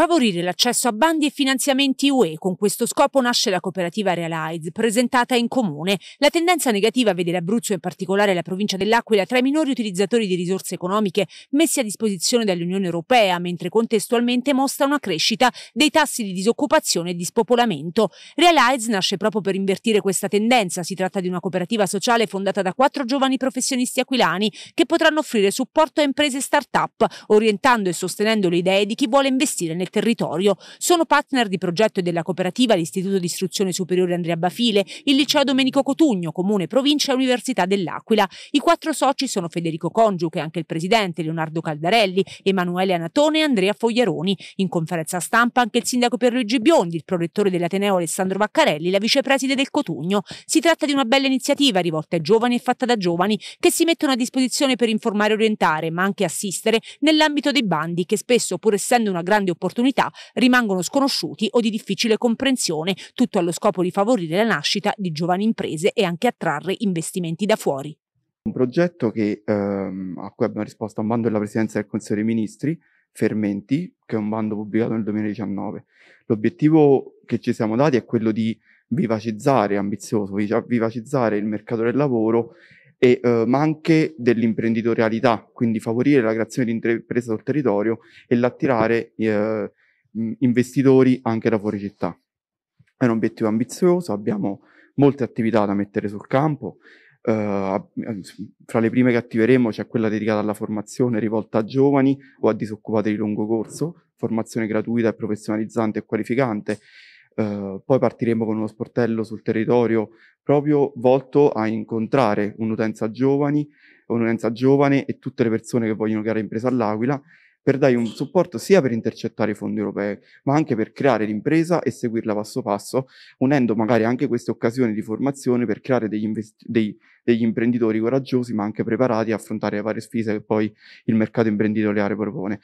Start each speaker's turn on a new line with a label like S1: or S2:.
S1: Favorire l'accesso a bandi e finanziamenti UE. Con questo scopo nasce la cooperativa Realize, presentata in comune. La tendenza negativa vede l'Abruzzo, in particolare la provincia dell'Aquila, tra i minori utilizzatori di risorse economiche messe a disposizione dall'Unione Europea, mentre contestualmente mostra una crescita dei tassi di disoccupazione e di spopolamento. Realize nasce proprio per invertire questa tendenza. Si tratta di una cooperativa sociale fondata da quattro giovani professionisti aquilani che potranno offrire supporto a imprese e start-up, orientando e sostenendo le idee di chi vuole investire nel territorio. Sono partner di progetto e della cooperativa l'Istituto di Istruzione Superiore Andrea Bafile, il Liceo Domenico Cotugno, Comune, Provincia e Università dell'Aquila. I quattro soci sono Federico Congiu, che è anche il presidente, Leonardo Caldarelli, Emanuele Anatone e Andrea Fogliaroni. In conferenza stampa anche il sindaco Pierluigi Biondi, il prorettore dell'Ateneo Alessandro Vaccarelli, la vicepreside del Cotugno. Si tratta di una bella iniziativa rivolta ai giovani e fatta da giovani che si mettono a disposizione per informare e orientare, ma anche assistere nell'ambito dei bandi che spesso, pur essendo una grande opportunità, opportunità rimangono sconosciuti o di difficile comprensione, tutto allo scopo di favorire la nascita di giovani imprese e anche attrarre investimenti da fuori.
S2: Un progetto che, ehm, a cui abbiamo risposto a un bando della Presidenza del Consiglio dei Ministri, Fermenti, che è un bando pubblicato nel 2019. L'obiettivo che ci siamo dati è quello di vivacizzare, ambizioso, vivacizzare il mercato del lavoro e, eh, ma anche dell'imprenditorialità, quindi favorire la creazione di imprese sul territorio e l'attirare eh, investitori anche da fuori città. È un obiettivo ambizioso, abbiamo molte attività da mettere sul campo, Uh, fra le prime che attiveremo c'è quella dedicata alla formazione rivolta a giovani o a disoccupati di lungo corso, formazione gratuita e professionalizzante e qualificante Uhm, poi partiremo con uno sportello sul territorio proprio volto a incontrare un'utenza giovani, un'utenza giovane e tutte le persone che vogliono creare impresa all'Aquila per dare un supporto sia per intercettare i fondi europei, ma anche per creare l'impresa e seguirla passo passo, unendo magari anche queste occasioni di formazione per creare degli, invest- dei, degli imprenditori coraggiosi, ma anche preparati a affrontare le varie sfide che poi il mercato imprenditoriale propone.